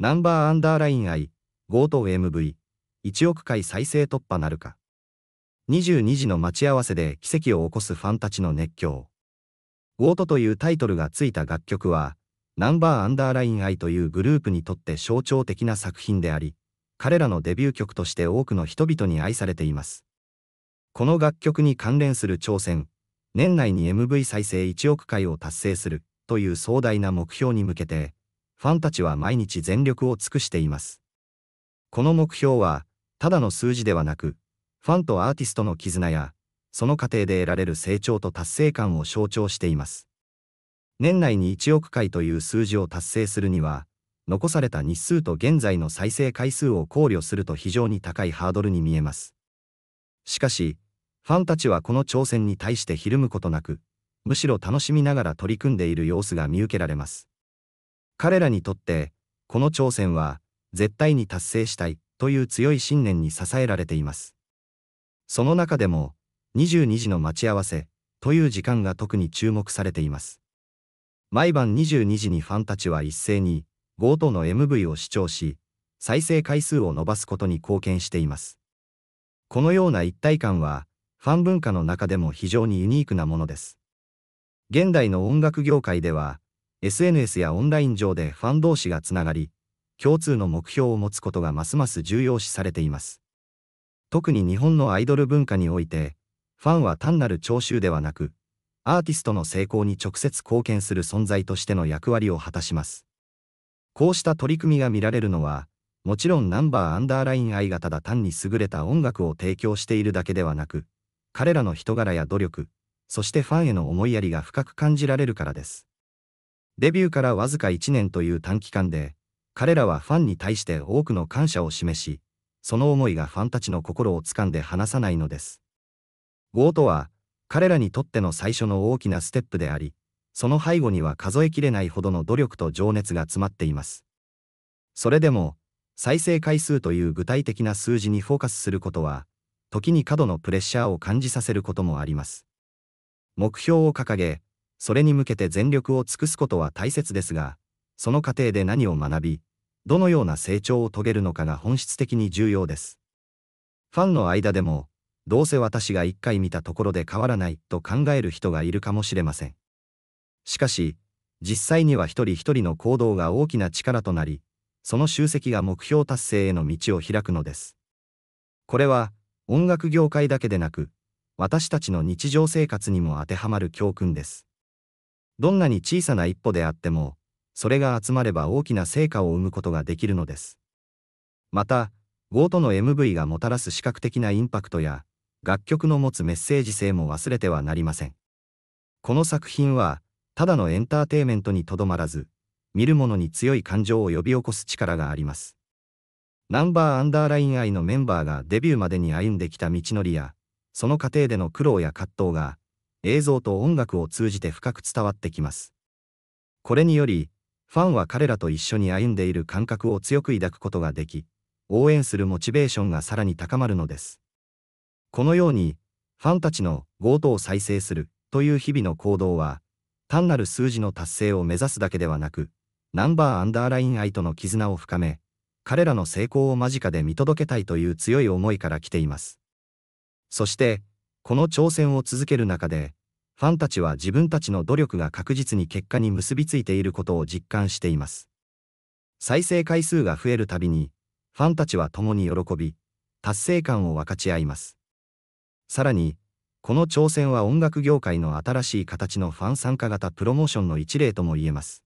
ナンバーアンダーライン I、強盗 MV、1億回再生突破なるか。22時の待ち合わせで奇跡を起こすファンたちの熱狂。ゴートというタイトルがついた楽曲は、ナンバーアンダーライン I というグループにとって象徴的な作品であり、彼らのデビュー曲として多くの人々に愛されています。この楽曲に関連する挑戦、年内に MV 再生1億回を達成するという壮大な目標に向けて、ファンたちは毎日全力を尽くしています。この目標は、ただの数字ではなく、ファンとアーティストの絆や、その過程で得られる成長と達成感を象徴しています。年内に1億回という数字を達成するには、残された日数と現在の再生回数を考慮すると非常に高いハードルに見えます。しかし、ファンたちはこの挑戦に対してひるむことなく、むしろ楽しみながら取り組んでいる様子が見受けられます。彼らにとってこの挑戦は絶対に達成したいという強い信念に支えられていますその中でも22時の待ち合わせという時間が特に注目されています毎晩22時にファンたちは一斉に g o トの MV を視聴し再生回数を伸ばすことに貢献していますこのような一体感はファン文化の中でも非常にユニークなものです現代の音楽業界では SNS やオンライン上でファン同士がつながり、共通の目標を持つことがますます重要視されています。特に日本のアイドル文化において、ファンは単なる聴衆ではなく、アーティストの成功に直接貢献する存在としての役割を果たします。こうした取り組みが見られるのは、もちろんナンバーアンダーライン愛がただ単に優れた音楽を提供しているだけではなく、彼らの人柄や努力、そしてファンへの思いやりが深く感じられるからです。デビューからわずか1年という短期間で、彼らはファンに対して多くの感謝を示し、その思いがファンたちの心を掴んで離さないのです。ゴートは、彼らにとっての最初の大きなステップであり、その背後には数えきれないほどの努力と情熱が詰まっています。それでも、再生回数という具体的な数字にフォーカスすることは、時に過度のプレッシャーを感じさせることもあります。目標を掲げ、それに向けて全力を尽くすことは大切ですが、その過程で何を学び、どのような成長を遂げるのかが本質的に重要です。ファンの間でも、どうせ私が一回見たところで変わらないと考える人がいるかもしれません。しかし、実際には一人一人の行動が大きな力となり、その集積が目標達成への道を開くのです。これは、音楽業界だけでなく、私たちの日常生活にも当てはまる教訓です。どんなに小さな一歩であっても、それが集まれば大きな成果を生むことができるのです。また、ゴートの MV がもたらす視覚的なインパクトや、楽曲の持つメッセージ性も忘れてはなりません。この作品は、ただのエンターテイメントにとどまらず、見る者に強い感情を呼び起こす力があります。ナンバーアンダーライン愛のメンバーがデビューまでに歩んできた道のりや、その過程での苦労や葛藤が、映像と音楽を通じて深く伝わってきます。これにより、ファンは彼らと一緒に歩んでいる感覚を強く抱くことができ、応援するモチベーションがさらに高まるのです。このように、ファンたちの強盗を再生するという日々の行動は、単なる数字の達成を目指すだけではなく、ナンバーアンダーライン愛との絆を深め、彼らの成功を間近で見届けたいという強い思いから来ています。そして、この挑戦を続ける中で、ファンたちは自分たちの努力が確実に結果に結びついていることを実感しています。再生回数が増えるたびに、ファンたちは共に喜び、達成感を分かち合います。さらに、この挑戦は音楽業界の新しい形のファン参加型プロモーションの一例とも言えます。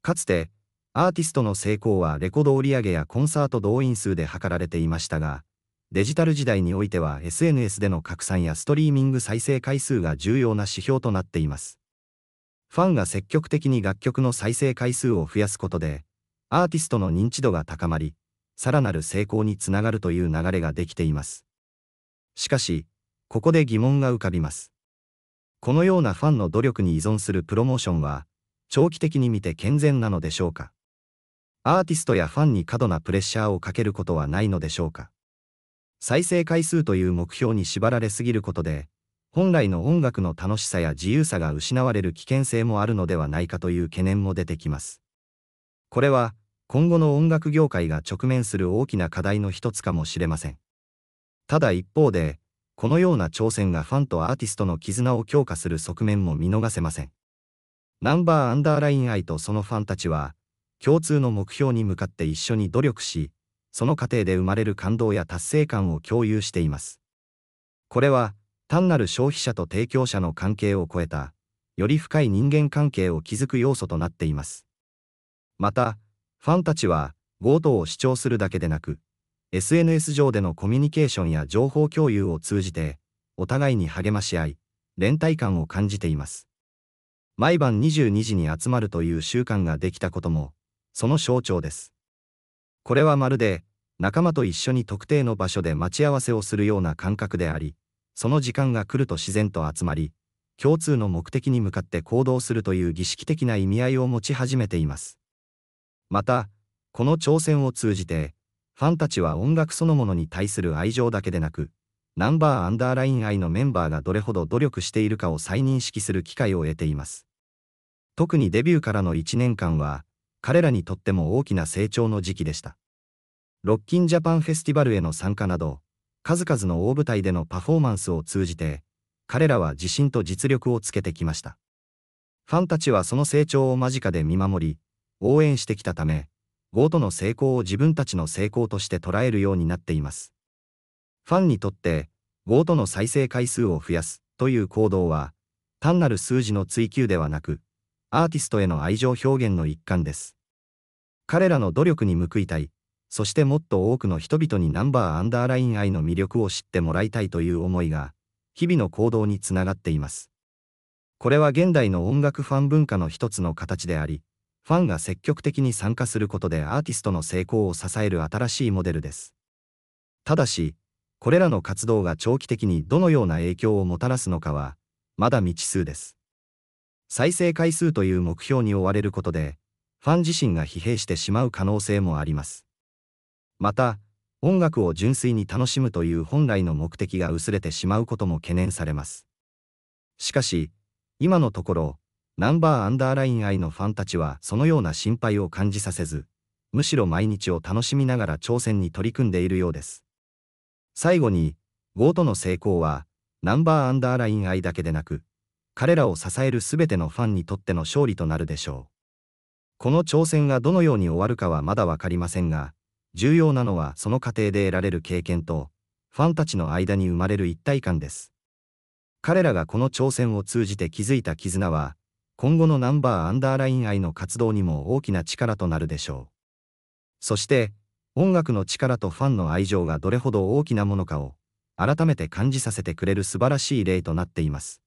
かつて、アーティストの成功はレコード売上やコンサート動員数で測られていましたが、デジタル時代においては SNS での拡散やストリーミング再生回数が重要な指標となっています。ファンが積極的に楽曲の再生回数を増やすことで、アーティストの認知度が高まり、さらなる成功につながるという流れができています。しかし、ここで疑問が浮かびます。このようなファンの努力に依存するプロモーションは、長期的に見て健全なのでしょうかアーティストやファンに過度なプレッシャーをかけることはないのでしょうか再生回数という目標に縛られすぎることで、本来の音楽の楽しさや自由さが失われる危険性もあるのではないかという懸念も出てきます。これは、今後の音楽業界が直面する大きな課題の一つかもしれません。ただ一方で、このような挑戦がファンとアーティストの絆を強化する側面も見逃せません。ナンバーアンダーライン愛とそのファンたちは、共通の目標に向かって一緒に努力し、その過程で生まれる感動や達成感を共有しています。これは、単なる消費者と提供者の関係を超えた、より深い人間関係を築く要素となっています。また、ファンたちは、ゴートを主張するだけでなく、SNS 上でのコミュニケーションや情報共有を通じて、お互いに励まし合い、連帯感を感じています。毎晩22時に集まるという習慣ができたことも、その象徴です。これはまるで、仲間と一緒に特定の場所で待ち合わせをするような感覚であり、その時間が来ると自然と集まり、共通の目的に向かって行動するという儀式的な意味合いを持ち始めています。また、この挑戦を通じて、ファンたちは音楽そのものに対する愛情だけでなく、ナンバーアンダーライン愛のメンバーがどれほど努力しているかを再認識する機会を得ています。特にデビューからの1年間は、彼らにとっても大きな成長の時期でした。ロッキンジャパンフェスティバルへの参加など、数々の大舞台でのパフォーマンスを通じて、彼らは自信と実力をつけてきました。ファンたちはその成長を間近で見守り、応援してきたため、ゴートの成功を自分たちの成功として捉えるようになっています。ファンにとって、ゴートの再生回数を増やすという行動は、単なる数字の追求ではなく、アーティストへの愛情表現の一環です。彼らの努力に報いたい、そしてもっと多くの人々にナンバーアンダーライン愛の魅力を知ってもらいたいという思いが、日々の行動につながっています。これは現代の音楽ファン文化の一つの形であり、ファンが積極的に参加することでアーティストの成功を支える新しいモデルです。ただし、これらの活動が長期的にどのような影響をもたらすのかは、まだ未知数です。再生回数という目標に追われることで、ファン自身が疲弊してしまう可能性もあります。また、音楽を純粋に楽しむという本来の目的が薄れてしまうことも懸念されます。しかし、今のところ、ナンバーアンダーライン愛のファンたちはそのような心配を感じさせず、むしろ毎日を楽しみながら挑戦に取り組んでいるようです。最後に、ゴートの成功は、ナンバーアンダーライン愛だけでなく、彼らを支える全てのファンにとっての勝利となるでしょう。この挑戦がどのように終わるかはまだ分かりませんが、重要なのはその過程で得られる経験と、ファンたちの間に生まれる一体感です。彼らがこの挑戦を通じて築いた絆は、今後のナンバーアンダーライン愛の活動にも大きな力となるでしょう。そして、音楽の力とファンの愛情がどれほど大きなものかを、改めて感じさせてくれる素晴らしい例となっています。